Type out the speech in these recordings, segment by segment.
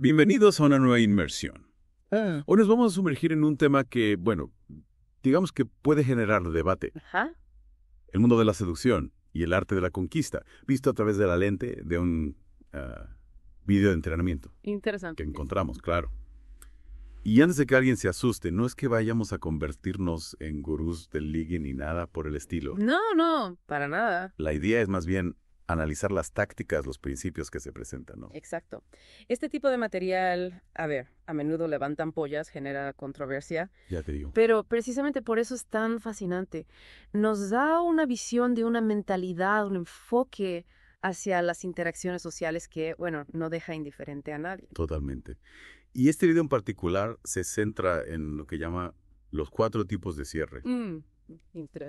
Bienvenidos a una nueva inmersión. Ah. Hoy nos vamos a sumergir en un tema que, bueno, digamos que puede generar debate. Ajá. El mundo de la seducción y el arte de la conquista, visto a través de la lente de un ah, video de entrenamiento. Interesante. Que encontramos, claro. Y antes de que alguien se asuste, no es que vayamos a convertirnos en gurús del ligue ni nada por el estilo. No, no, para nada. La idea es más bien analizar las tácticas, los principios que se presentan, ¿no? Exacto. Este tipo de material, a ver, a menudo levanta pollas, genera controversia. Ya te digo. Pero precisamente por eso es tan fascinante. Nos da una visión de una mentalidad, un enfoque hacia las interacciones sociales que, bueno, no deja indiferente a nadie. Totalmente. Y este video en particular se centra en lo que llama los cuatro tipos de cierre. Mm,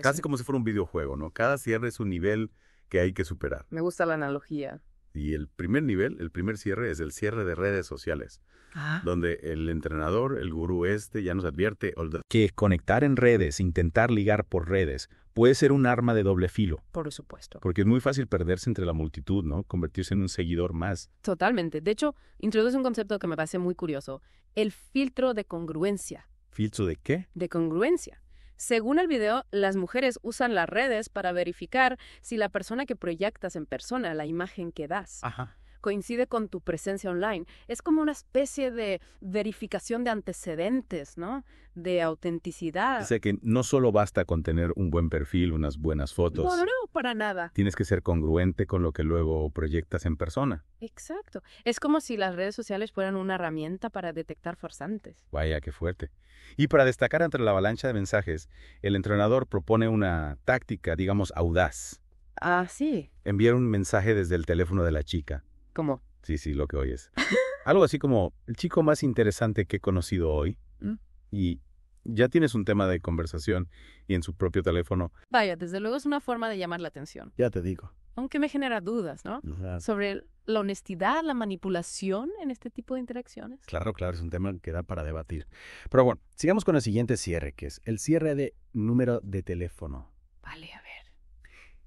Casi como si fuera un videojuego, ¿no? Cada cierre es un nivel que hay que superar. Me gusta la analogía. Y el primer nivel, el primer cierre es el cierre de redes sociales, ah. donde el entrenador, el gurú este, ya nos advierte que conectar en redes, intentar ligar por redes, puede ser un arma de doble filo. Por supuesto. Porque es muy fácil perderse entre la multitud, ¿no? Convertirse en un seguidor más. Totalmente. De hecho, introduce un concepto que me parece muy curioso, el filtro de congruencia. ¿Filtro de qué? De congruencia. Según el video, las mujeres usan las redes para verificar si la persona que proyectas en persona, la imagen que das. Ajá coincide con tu presencia online. Es como una especie de verificación de antecedentes, ¿no? De autenticidad. O que no solo basta con tener un buen perfil, unas buenas fotos. No, no, no, para nada. Tienes que ser congruente con lo que luego proyectas en persona. Exacto. Es como si las redes sociales fueran una herramienta para detectar forzantes. Vaya, qué fuerte. Y para destacar entre la avalancha de mensajes, el entrenador propone una táctica, digamos, audaz. Ah, sí. Enviar un mensaje desde el teléfono de la chica. Sí, sí, lo que oyes. Algo así como, el chico más interesante que he conocido hoy. Mm. Y ya tienes un tema de conversación y en su propio teléfono. Vaya, desde luego es una forma de llamar la atención. Ya te digo. Aunque me genera dudas, ¿no? Sobre la honestidad, la manipulación en este tipo de interacciones. Claro, claro, es un tema que da para debatir. Pero bueno, sigamos con el siguiente cierre, que es el cierre de número de teléfono. Vale, a ver.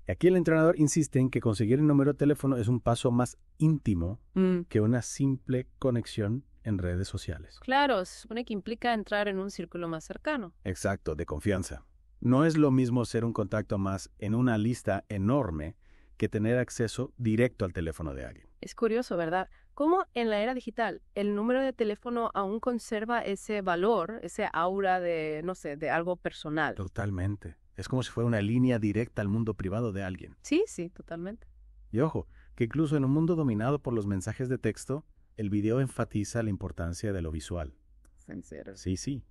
Aquí el entrenador insiste en que conseguir el número de teléfono es un paso más íntimo mm. que una simple conexión en redes sociales. Claro, se supone que implica entrar en un círculo más cercano. Exacto, de confianza. No es lo mismo ser un contacto más en una lista enorme que tener acceso directo al teléfono de alguien. Es curioso, ¿verdad? ¿Cómo en la era digital el número de teléfono aún conserva ese valor, ese aura de, no sé, de algo personal? Totalmente. Es como si fuera una línea directa al mundo privado de alguien. Sí, sí, totalmente. Y ojo, que incluso en un mundo dominado por los mensajes de texto, el video enfatiza la importancia de lo visual. Sincero. Sí, sí.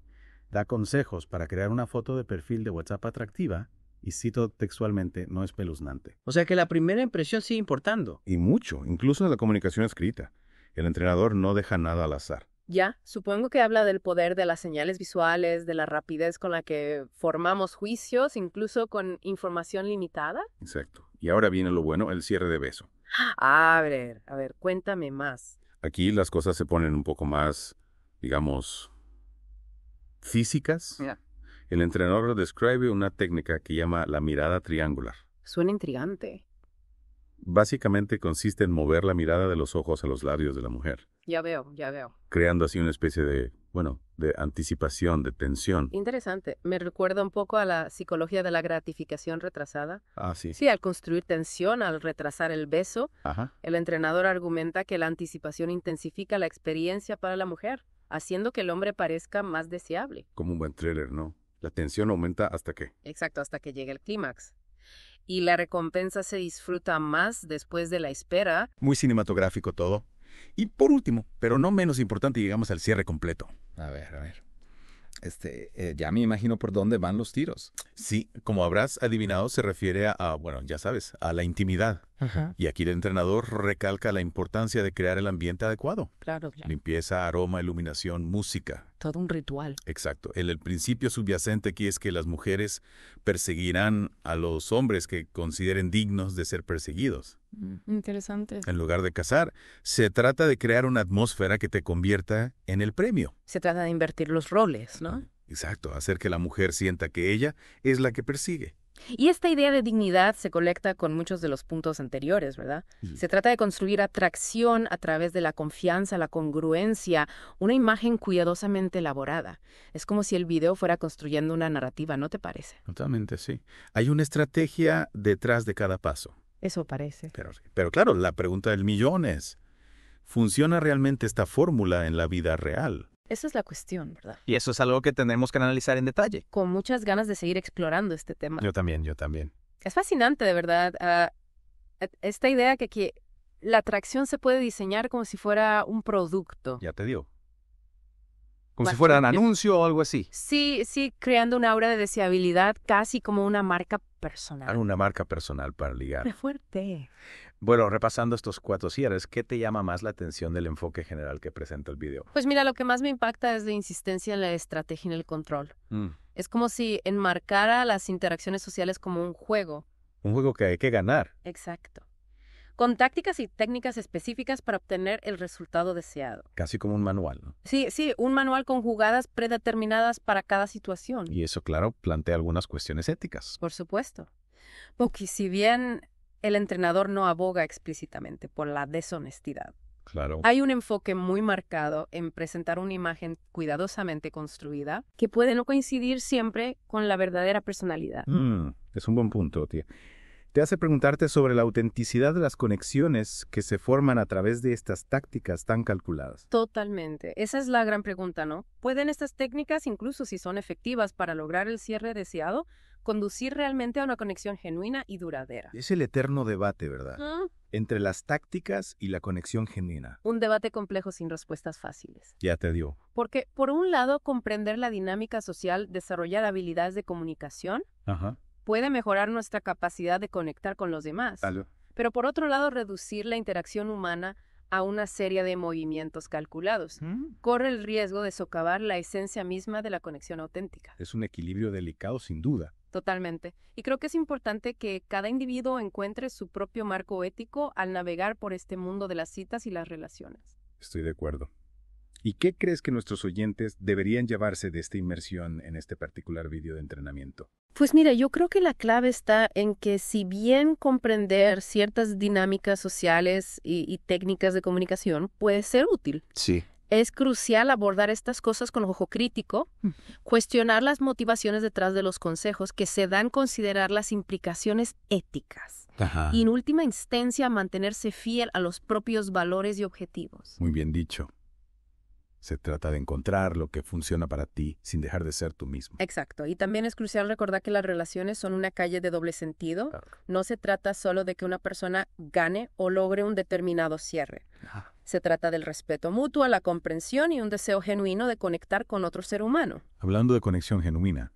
Da consejos para crear una foto de perfil de WhatsApp atractiva y cito textualmente, no espeluznante. O sea que la primera impresión sigue importando. Y mucho, incluso en la comunicación escrita. El entrenador no deja nada al azar. Ya, supongo que habla del poder de las señales visuales, de la rapidez con la que formamos juicios, incluso con información limitada. Exacto. Y ahora viene lo bueno, el cierre de beso. A ver, a ver, cuéntame más. Aquí las cosas se ponen un poco más, digamos, físicas. El entrenador describe una técnica que llama la mirada triangular. Suena intrigante básicamente consiste en mover la mirada de los ojos a los labios de la mujer. Ya veo, ya veo. Creando así una especie de, bueno, de anticipación, de tensión. Interesante. Me recuerda un poco a la psicología de la gratificación retrasada. Ah, sí. Sí, al construir tensión, al retrasar el beso, el entrenador argumenta que la anticipación intensifica la experiencia para la mujer, haciendo que el hombre parezca más deseable. Como un buen thriller, ¿no? La tensión aumenta hasta que. Exacto, hasta que llegue el clímax y la recompensa se disfruta más después de la espera. Muy cinematográfico todo. Y por último, pero no menos importante, llegamos al cierre completo. A ver, a ver. Este, eh, ya me imagino por dónde van los tiros. Sí, como habrás adivinado, se refiere a, bueno, ya sabes, a la intimidad. Y aquí el entrenador recalca la importancia de crear el ambiente adecuado. Claro, Limpieza, aroma, iluminación, música. Todo un ritual. Exacto. El, principio subyacente aquí es que las mujeres perseguirán a los hombres que consideren dignos de ser perseguidos. interesante. En lugar de cazar, se trata de crear una atmósfera que te convierta en el premio. Se trata de invertir los roles, ¿no? Exacto, hacer que la mujer sienta que ella es la que persigue y esta idea de dignidad se colecta con muchos de los puntos anteriores, ¿verdad? Se trata de construir atracción a través de la confianza, la congruencia, una imagen cuidadosamente elaborada. Es como si el video fuera construyendo una narrativa, ¿no te parece? Totalmente, sí. Hay una estrategia detrás de cada paso. Eso parece. Pero, pero claro, la pregunta del millón es, ¿funciona realmente esta fórmula en la vida real? Esa es la cuestión, ¿verdad? Y eso es algo que tenemos que analizar en detalle. Con muchas ganas de seguir explorando este tema. Yo también, yo también. Es fascinante, de verdad, ah, e, esta idea que, que la atracción se puede diseñar como si fuera un producto. Ya te dio. Como si fuera un anuncio o algo así. Sí, sí, creando una aura de deseabilidad casi como una marca personal. Ah, una marca personal para ligar. fuerte! Bueno, repasando estos cuatro cierres, ¿qué te llama más la atención del enfoque general que presenta el video? Pues mira, lo que más me impacta es la insistencia en la estrategia y en el control. Mm. Es como si enmarcara las interacciones sociales como un juego. Un juego que hay que ganar. Exacto. Con tácticas y técnicas específicas para obtener el resultado deseado. Casi como un manual, ¿no? Sí, sí, un manual con jugadas predeterminadas para cada situación. Y eso, claro, plantea algunas cuestiones éticas. Por supuesto. Porque si bien el entrenador no aboga explícitamente por la deshonestidad. Claro. Hay un enfoque muy marcado en presentar una imagen cuidadosamente construida que puede no coincidir siempre con la verdadera personalidad. Mm, es un buen punto, tía. Te hace preguntarte sobre la autenticidad de las conexiones que se forman a través de estas tácticas tan calculadas. Totalmente. Esa es la gran pregunta, ¿no? ¿Pueden estas técnicas, incluso si son efectivas para lograr el cierre deseado, conducir realmente a una conexión genuina y duradera. Es el eterno debate, ¿verdad? Entre las tácticas y la conexión genuina. Un debate complejo sin respuestas fáciles. Ya te dio. Porque, por un lado, comprender la dinámica social, desarrollar habilidades de comunicación, puede mejorar nuestra capacidad de conectar con los demás. Pero, por otro lado, reducir la interacción humana a una serie de movimientos calculados. Mm. Corre el riesgo de socavar la esencia misma de la conexión auténtica. Es un equilibrio delicado, sin duda. Totalmente. Y creo que es importante que cada individuo encuentre su propio marco ético al navegar por este mundo de las citas y las relaciones. Estoy de acuerdo. ¿Y qué crees que nuestros oyentes deberían llevarse de esta inmersión en este particular vídeo de entrenamiento? Pues mira, yo creo que la clave está en que si bien comprender ciertas dinámicas sociales y, y técnicas de comunicación puede ser útil. Sí es crucial abordar estas cosas con ojo crítico, cuestionar las motivaciones detrás de los consejos que se dan, considerar las implicaciones éticas y en última instancia mantenerse fiel a los propios valores y objetivos. Muy bien dicho. Se trata de encontrar lo que funciona para ti sin dejar de ser tú mismo. Exacto. Y también es crucial recordar que las relaciones son una calle de doble sentido. No se trata solo de que una persona gane o logre un determinado cierre. Se trata del respeto mutuo, la comprensión y un deseo genuino de conectar con otro ser humano. Hablando de conexión genuina,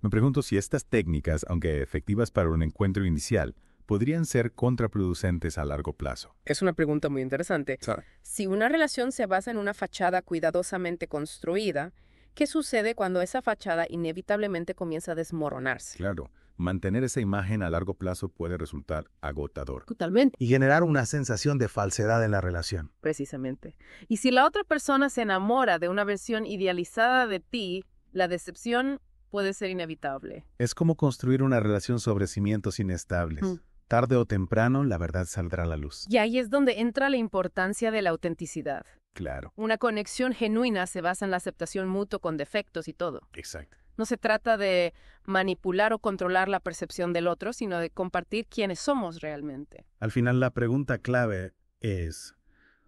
me pregunto si estas técnicas, aunque efectivas para un encuentro inicial, podrían ser contraproducentes a largo plazo? Es una pregunta muy interesante. Si una relación se basa en una fachada cuidadosamente construida, ¿qué sucede cuando esa fachada inevitablemente comienza a desmoronarse? Claro mantener esa imagen a largo plazo puede resultar agotador. Totalmente. Y generar una sensación de falsedad en la relación. Precisamente. Y si la otra persona se enamora de una versión idealizada de ti, la decepción puede ser inevitable. Es como construir una relación sobre cimientos inestables. Tarde o temprano, la verdad saldrá a la luz. Y ahí es donde entra la importancia de la autenticidad. Claro. Una conexión genuina se basa en la aceptación mutua con defectos y todo. Exacto. No se trata de manipular o controlar la percepción del otro, sino de compartir quiénes somos realmente. Al final la pregunta clave es,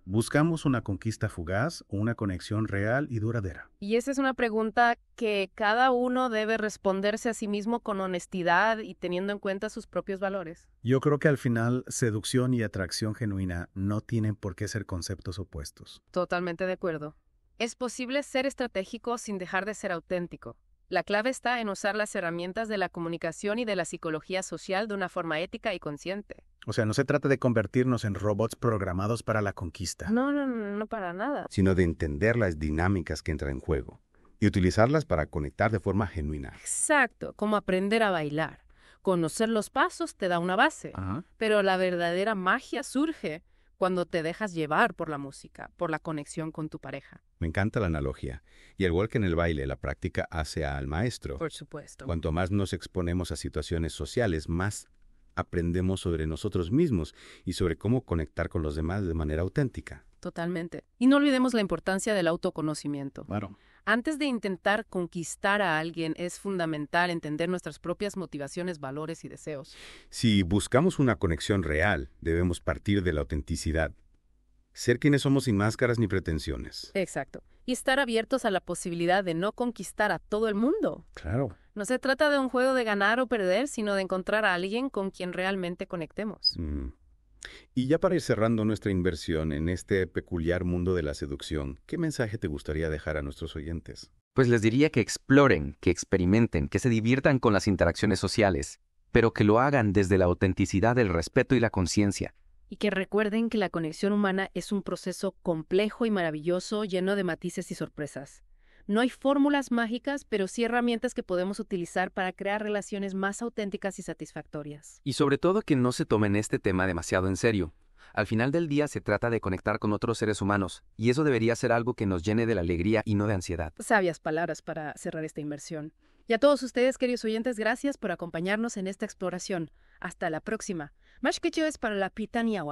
¿buscamos una conquista fugaz o una conexión real y duradera? Y esa es una pregunta que cada uno debe responderse a sí mismo con honestidad y teniendo en cuenta sus propios valores. Yo creo que al final seducción y atracción genuina no tienen por qué ser conceptos opuestos. Totalmente de acuerdo. Es posible ser estratégico sin dejar de ser auténtico. La clave está en usar las herramientas de la comunicación y de la psicología social de una forma ética y consciente. O sea, no se trata de convertirnos en robots programados para la conquista. No, no, no no para nada. Sino de entender las dinámicas que entran en juego y utilizarlas para conectar de forma genuina. Exacto, como aprender a bailar. Conocer los pasos te da una base, pero la verdadera magia surge cuando te dejas llevar por la música, por la conexión con tu pareja. Me encanta la analogía. Y al igual que en el baile, la práctica hace al maestro. Por supuesto. Cuanto más nos exponemos a situaciones sociales, más aprendemos sobre nosotros mismos y sobre cómo conectar con los demás de manera auténtica. Totalmente. Y no olvidemos la importancia del autoconocimiento. Claro. Antes de intentar conquistar a alguien, es fundamental entender nuestras propias motivaciones, valores y deseos. Si buscamos una conexión real, debemos partir de la autenticidad. Ser quienes somos sin máscaras ni pretensiones. Exacto. Y estar abiertos a la posibilidad de no conquistar a todo el mundo. Claro. No se trata de un juego de ganar o perder, sino de encontrar a alguien con quien realmente conectemos. Mm. Y ya para ir cerrando nuestra inversión en este peculiar mundo de la seducción, ¿qué mensaje te gustaría dejar a nuestros oyentes? Pues les diría que exploren, que experimenten, que se diviertan con las interacciones sociales, pero que lo hagan desde la autenticidad, el respeto y la conciencia. Y que recuerden que la conexión humana es un proceso complejo y maravilloso, lleno de matices y sorpresas. No hay fórmulas mágicas, pero sí herramientas que podemos utilizar para crear relaciones más auténticas y satisfactorias. Y sobre todo que no se tomen este tema demasiado en serio. Al final del día se trata de conectar con otros seres humanos, y eso debería ser algo que nos llene de la alegría y no de ansiedad. Sabias palabras para cerrar esta inversión. Y a todos ustedes, queridos oyentes, gracias por acompañarnos en esta exploración. Hasta la próxima. Más que es para la Pitania